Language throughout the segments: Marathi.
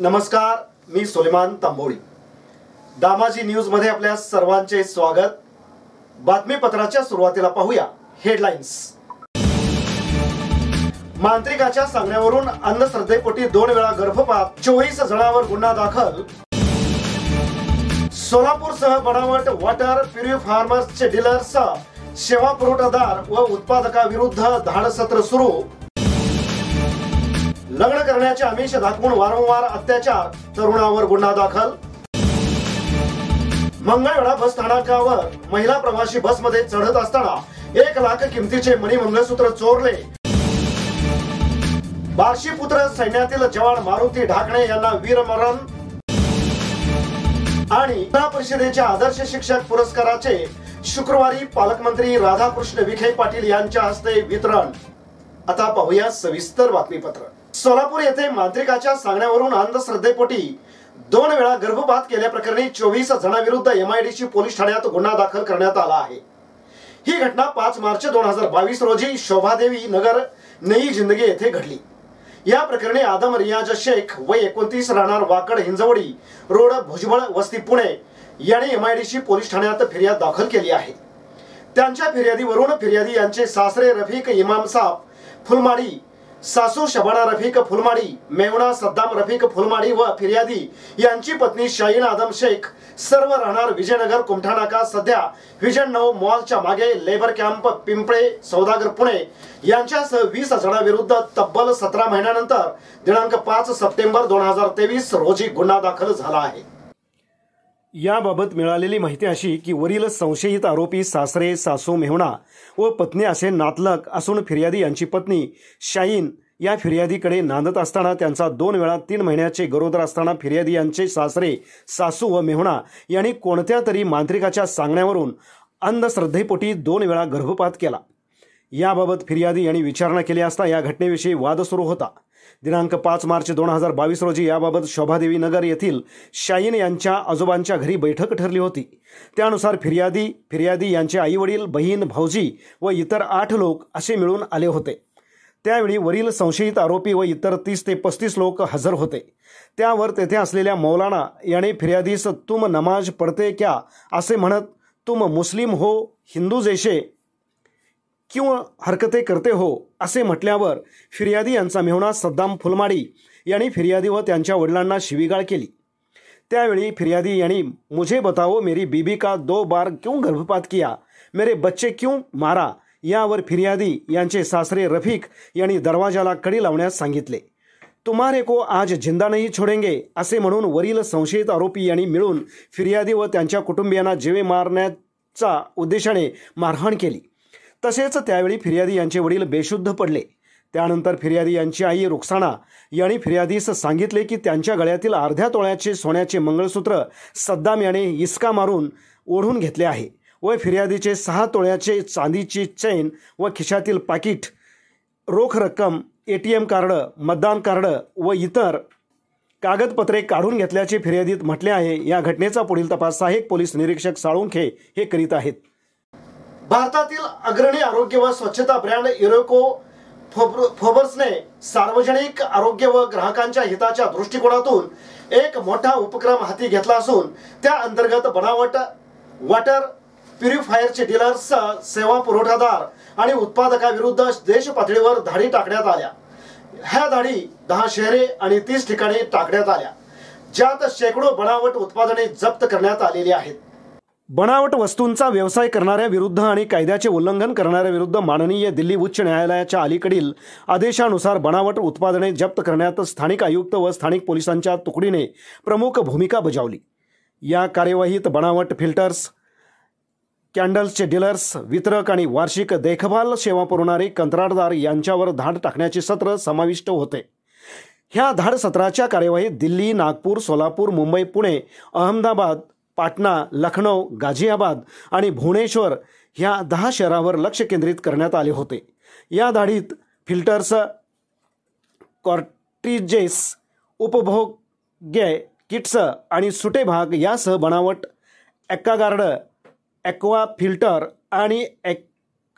नमस्कार मी सुलेमान तांबोळी दामाजी न्यूज मध्ये आपल्या सर्वांचे स्वागत बातमीपत्राच्या सुरुवातीला पाहूया हेडलाईन्स मांत्रिकाच्या सांगण्यावरून अंधश्रद्धेपोटी दोन वेळा गर्भपात चोवीस जणांवर गुन्हा दाखल सोलापूरसह बनावट वॉटर प्युरी फार्मर्सचे डीलर्स सेवा पुरवठादार व उत्पादकाविरुद्ध धाडसत्र सुरू लग्न करण्याचे आमिष दाखवून वारंवार अत्याचार तरुणावर गुन्हा दाखल मंगळवेढा बस स्थानकावर महिला प्रवाशी बस मध्ये चढत असताना एक लाख किमतीचे मणी मंगळसूत्र चोरले बार्शी पुत्र सैन्यातील जवान मारुती ढाकणे यांना वीरमरण आणि जिल्हा परिषदेच्या आदर्श शिक्षक पुरस्काराचे शुक्रवारी पालकमंत्री राधाकृष्ण विखे पाटील यांच्या हस्ते वितरण आता पाहूया सविस्तर बातमीपत्र सोलापूर येथे मांत्रिकाच्या सांगण्यावरून अंधश्रद्धेपोटी दोन वेळा गर्भपात केल्याप्रकरणी चोवीस जणांविरुद्ध एमआयडीसी पोलीस ठाण्यात गुन्हा दाखल करण्यात आला आहे ही घटना पाच मार्च दोन हजार बावीस रोजी शोभादेवी नगर नई जिंदगी येथे घडली या प्रकरणी आदम रियाज शेख व एकोणतीस राहणार वाकड हिंजवडी रोड भुजबळ वस्ती पुणे यांनी एमआयडीसी पोलीस ठाण्यात फिर्याद दाखल केली आहे त्यांच्या फिर्यादीवरून फिर्यादी यांचे सासरे रफिक इमाम साब फुलमाडी सासू शबाना रफीक फुलमाडी मेवणा सद्दाम रफीक फुलमाडी व फिर्यादी यांची पत्नी शाहीन आदम शेख सर्व राहणार विजयनगर कुमठानाका सध्या विजन नऊ मॉलच्या मागे लेबर कॅम्प पिंपळे सौदागर पुणे यांच्यासह वीस जणांविरुद्ध तब्बल सतरा महिन्यानंतर दिनांक पाच सप्टेंबर दोन हजार तेवीस रोजी गुन्हा दाखल झाला आहे याबाबत मिळालेली माहिती अशी की वरील संशयित आरोपी सासरे सासू मेहुणा व पत्नी असे नातलक असून फिर्यादी यांची पत्नी शाईन या फिर्यादीकडे नांदत असताना त्यांचा दोन वेळा तीन महिन्याचे गरोदर असताना फिर्यादी यांचे सासरे सासू व मेहणा यांनी कोणत्या तरी मांत्रिकाच्या सांगण्यावरून अंधश्रद्धेपोटी दोन वेळा गर्भपात केला याबाबत फिर्यादी यांनी विचारणा केली असता या घटनेविषयी वाद सुरू होता दिनांक पाच मार्च दोन हजार बावीस रोजी याबाबत शोभादेवी नगर येथील शाईन यांच्या आजोबांच्या घरी बैठक ठरली होती त्यानुसार फिर्यादी फिर्यादी यांचे आईवडील बहीण भाऊजी व इतर आठ लोक असे मिळून आले होते त्यावेळी वरील संशयित आरोपी व इतर तीस ते पस्तीस लोक हजर होते त्यावर तेथे असलेल्या मौलाना याने फिर्यादीस तुम नमाज पडते क्या असे म्हणत तुम मुस्लिम हो हिंदू जैसे किंवा हरकते करते हो असे म्हटल्यावर फिर्यादी यांचा मेहुणा सद्दाम फुलमाडी यांनी फिर्यादी व त्यांच्या वडिलांना शिवीगाळ केली त्यावेळी फिर्यादी यांनी मुझे बताओ मेरी बीबी का दो बार क्यों गर्भपात किया मेरे बच्चे क्यों मारा यावर फिर्यादी यांचे सासरे रफीक यांनी दरवाजाला कडी लावण्यास सांगितले तुम्हारे को आज जिंदा नाही छोडेंगे असे म्हणून वरील संशयित आरोपी यांनी मिळून फिर्यादी व त्यांच्या कुटुंबियांना जीवे मारण्याचा उद्देशाने मारहाण केली तसेच त्यावेळी फिर्यादी यांचे वडील बेशुद्ध पडले त्यानंतर फिर्यादी यांची आई रुखसाणा यांनी फिर्यादीस सांगितले की त्यांच्या गळ्यातील अर्ध्या तोळ्याचे सोन्याचे मंगळसूत्र सद्दाम याने इसका मारून ओढून घेतले आहे व फिर्यादीचे सहा तोळ्याचे चांदीची चैन व खिशातील पाकिट रोख रक्कम ए टी एम कार्ड मतदान कार्ड व इतर कागदपत्रे काढून घेतल्याचे फिर्यादीत म्हटले आहे या घटनेचा पुढील तपास सहाय्यक पोलीस निरीक्षक साळुंखे हे करीत आहेत भारतातील अग्रणी आरोग्य व स्वच्छता ब्रँड इरोको फोबर्सने सार्वजनिक आरोग्य व ग्राहकांच्या हिताच्या दृष्टिकोनातून एक मोठा उपक्रम हाती घेतला असून त्या अंतर्गत बनावट वॉटर प्युरिफायरचे डीलर्स सेवा पुरवठादार आणि उत्पादकाविरुद्ध देश पातळीवर धाडी टाकण्यात आल्या ह्या धाडी दहा शहरे आणि तीस ठिकाणी टाकण्यात आल्या ज्यात शेकडो बनावट उत्पादने जप्त करण्यात आलेली आहेत बनावट वस्तूंचा व्यवसाय करणाऱ्या विरुद्ध आणि कायद्याचे उल्लंघन करणाऱ्या विरुद्ध माननीय दिल्ली उच्च न्यायालयाच्या अलीकडील आदेशानुसार बनावट उत्पादने जप्त करण्यात स्थानिक आयुक्त व स्थानिक पोलिसांच्या तुकडीने प्रमुख भूमिका बजावली या कार्यवाहीत बनावट फिल्टर्स कॅन्डल्सचे डीलर्स वितरक आणि वार्षिक देखभाल सेवा पुरवणारे कंत्राटदार यांच्यावर धाड टाकण्याचे सत्र समाविष्ट होते ह्या धाड सत्राच्या कार्यवाहीत दिल्ली नागपूर सोलापूर मुंबई पुणे अहमदाबाद पाटणा लखनौ गाझियाबाद आणि भुवनेश्वर ह्या दहा शहरावर लक्ष केंद्रित करण्यात आले होते या धाडीत फिल्टर्स कॉर्टिजेस उपभोग्य किट्स आणि सुटे भाग यासह बनावट ॲक्कागार्ड ॲक्वा फिल्टर आणि ॲक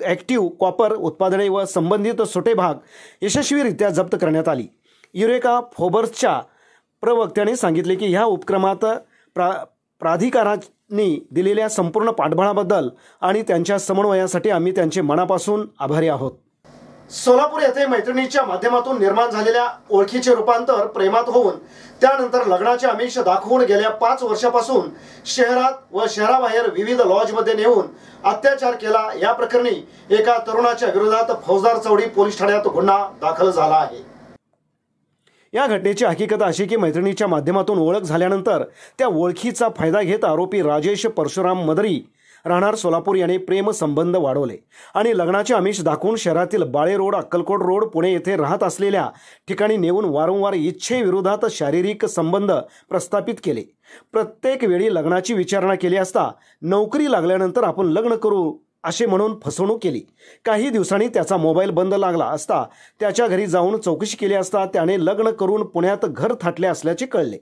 ॲक्टिव कॉपर उत्पादने व संबंधित सुटे भाग यशस्वीरित्या जप्त करण्यात आली युरेका फोबर्सच्या प्रवक्त्याने सांगितले की ह्या उपक्रमात प्रा प्राधिकारांनी दिलेल्या संपूर्ण पाठबळाबद्दल आणि त्यांच्या समन्वयासाठी आम्ही त्यांचे मनापासून आभारी आहोत सोलापूर येथे मैत्रिणीच्या माध्यमातून निर्माण झालेल्या ओळखीचे रूपांतर प्रेमात होऊन त्यानंतर लग्नाचे आमिष दाखवून गेल्या पाच वर्षापासून शहरात व शहराबाहेर विविध लॉजमध्ये नेऊन अत्याचार केला या प्रकरणी एका तरुणाच्या विरोधात फौजदार चौडी पोलीस ठाण्यात गुन्हा दाखल झाला आहे या घटनेची हकीकत अशी की मैत्रिणीच्या माध्यमातून ओळख झाल्यानंतर त्या ओळखीचा फायदा घेत आरोपी राजेश परशुराम मदरी राहणार सोलापूर याने प्रेमसंबंध वाढवले आणि लग्नाचे आमिष दाखवून शहरातील बाळे रोड अक्कलकोट रोड पुणे येथे राहत असलेल्या ठिकाणी नेऊन वारंवार इच्छेविरोधात शारीरिक संबंध प्रस्थापित केले प्रत्येक वेळी लग्नाची विचारणा केली असता नोकरी लागल्यानंतर आपण लग्न करू असे म्हणून फसवणूक केली काही दिवसांनी त्याचा मोबाईल बंद लागला असता त्याच्या घरी जाऊन चौकशी केली असता त्याने लग्न करून पुण्यात घर थाटले असल्याचे कळले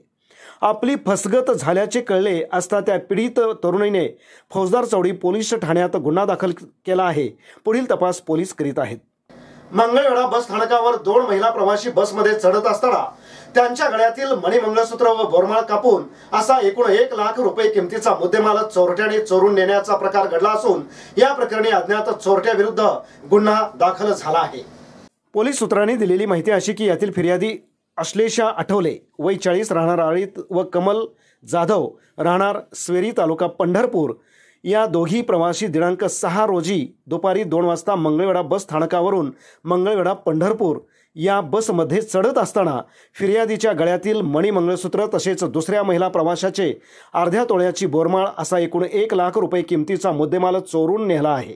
आपली फसगत झाल्याचे कळले असता त्या पीडित तरुणीने फौजदार चौडी पोलीस ठाण्यात गुन्हा दाखल केला आहे पुढील तपास पोलीस करीत आहेत मंगळवेढा बस स्थानकावर दोन महिला प्रवाशी बसमध्ये चढत असताना त्यांच्या गळ्यातील मणिमंगळसूत्र व बोरमाळ कापून असा एकूण एक लाख रुपये किमतीचा मुद्देमाल चोरट्याने चोरून नेण्याचा प्रकार घडला असून या प्रकरणी अज्ञात चोरट्या विरुद्ध गुन्हा दाखल झाला आहे पोलीस सूत्रांनी दिलेली माहिती अशी की यातील फिर्यादी अश्लेषा आठवले वय चाळीस राहणार आळीत व कमल जाधव राहणार स्वेरी तालुका पंढरपूर या दोघी प्रवासी दिनांक सहा रोजी दुपारी दोन वाजता मंगळवेढा बस स्थानकावरून मंगळवेढा पंढरपूर या बसमध्ये चढत असताना फिर्यादीच्या गळ्यातील मणिमंगळसूत्र तसेच दुसऱ्या महिला प्रवाशाचे अर्ध्या तोळ्याची बोरमाळ असा एकूण एक लाख रुपये किमतीचा मुद्देमाल चोरून नेला आहे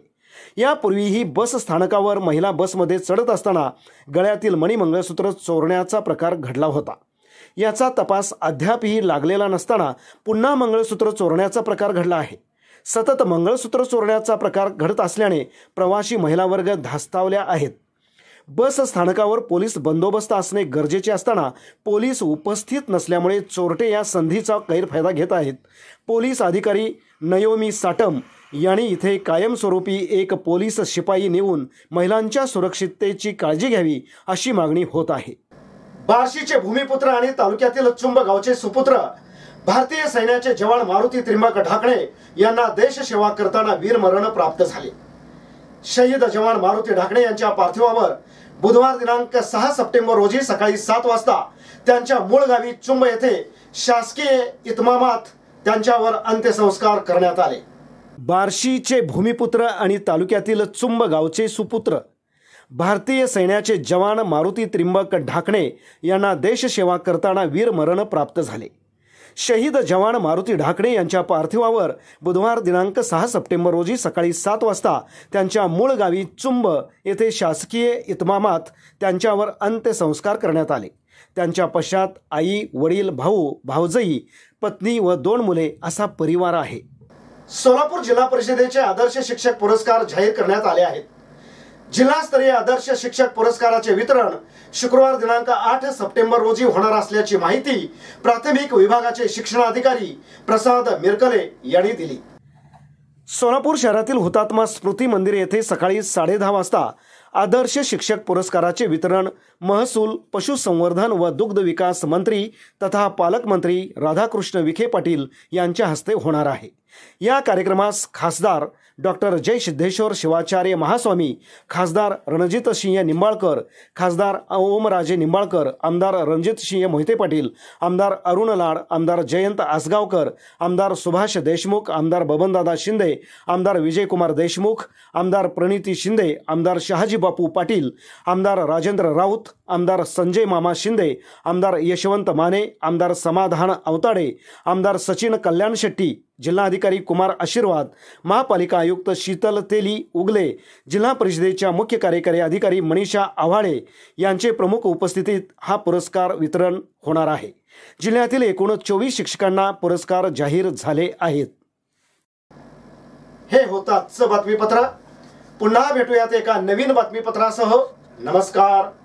यापूर्वीही बस स्थानकावर महिला बसमध्ये चढत असताना गळ्यातील मणिमंगळसूत्र चोरण्याचा प्रकार घडला होता याचा तपास अद्यापही लागलेला नसताना पुन्हा मंगळसूत्र चोरण्याचा प्रकार घडला आहे सतत मंगळसूत्र चोरण्याचा प्रकार घडत असल्याने प्रवासी महिला वर्ग धास्तावल्या आहेत बस स्थानकावर पोलीस बंदोबस्त असणे गरजेचे असताना पोलीस उपस्थित नसल्यामुळे चोरटे या संधीचा गैरफायदा घेत आहेत पोलीस अधिकारी नयोमी साटम यांनी इथे कायमस्वरूपी एक पोलीस शिपाई नेऊन महिलांच्या सुरक्षिततेची काळजी घ्यावी अशी मागणी होत आहे बार्शीचे भूमिपुत्र आणि तालुक्यातील चुंब गावचे सुपुत्र भारतीय सैन्याचे जवान मारुती त्रिंबक ढाकणे यांना देशसेवा करताना वीरमरण प्राप्त झाले शहीद जवान मारुती ढाकणे यांच्या पार्थिवावर बुधवार दिनांक सहा सप्टेंबर रोजी सकाळी सात वाजता त्यांच्या मूळ गावी चुंब येथे शासकीय इतमामात त्यांच्यावर अंत्यसंस्कार करण्यात आले बार्शीचे भूमिपुत्र आणि तालुक्यातील चुंब गावचे सुपुत्र भारतीय सैन्याचे जवान मारुती त्रिंबक ढाकणे यांना देशसेवा करताना वीरमरण प्राप्त झाले शहीद जवान मारुती ढाकणे यांच्या पार्थिवावर बुधवार दिनांक सहा सप्टेंबर रोजी सकाळी सात वाजता त्यांच्या मूळ गावी चुंब येथे शासकीय इतमामात त्यांच्यावर अंत्यसंस्कार करण्यात आले त्यांच्या पश्चात आई वडील भाऊ भाऊजई पत्नी व दोन मुले असा परिवार आहे सोलापूर जिल्हा परिषदेचे आदर्श शिक्षक पुरस्कार जाहीर करण्यात आले आहेत जिल्हास्तरीय आदर्श शिक्षक पुरस्काराचे वितरण शुक्रवार दिनांक आठ सप्टेंबर रोजी होणार असल्याची माहिती प्राथमिक विभागाचे शिक्षणाधिकारी प्रसाद मिरकले यांनी दिली सोलापूर शहरातील हुतात्मा स्मृती मंदिर येथे सकाळी साडे वाजता आदर्श शिक्षक पुरस्काराचे वितरण महसूल पशुसंवर्धन व दुग्ध विकास मंत्री तथा पालकमंत्री राधाकृष्ण विखे पाटील यांच्या हस्ते होणार आहे या कार्यक्रमास खासदार डॉक्टर जय सिद्धेश्वर शिवाचार्य महास्वामी खासदार रणजित सिंह निंबाळकर खासदार ओमराजे निंबाळकर आमदार रणजित सिंह मोहिते पाटील आमदार अरुण लाड आमदार जयंत आसगावकर आमदार सुभाष देशमुख आमदार बबनदादा शिंदे आमदार विजयकुमार देशमुख आमदार प्रणिती शिंदे आमदार शहाजी बापू पाटील आमदार राजेंद्र राऊत आमदार संजय मामा शिंदे आमदार यशवंत माने आमदार समाधान अवताडे आमदार सचिन कल्याण शेट्टी जिल्हाधिकारी कुमार आशीर्वाद महापालिका आयुक्त शीतल तेली उगले जिल्हा परिषदेच्या मुख्य कार्यकारी अधिकारी मनीषा आव्हाळे यांचे प्रमुख उपस्थितीत हा पुरस्कार वितरण होणार आहे जिल्ह्यातील एकूण चोवीस शिक्षकांना पुरस्कार जाहीर झाले आहेत हे होतं आजचं बातमीपत्र पुन्हा भेटूयात एका नवीन बातमीपत्रासह नमस्कार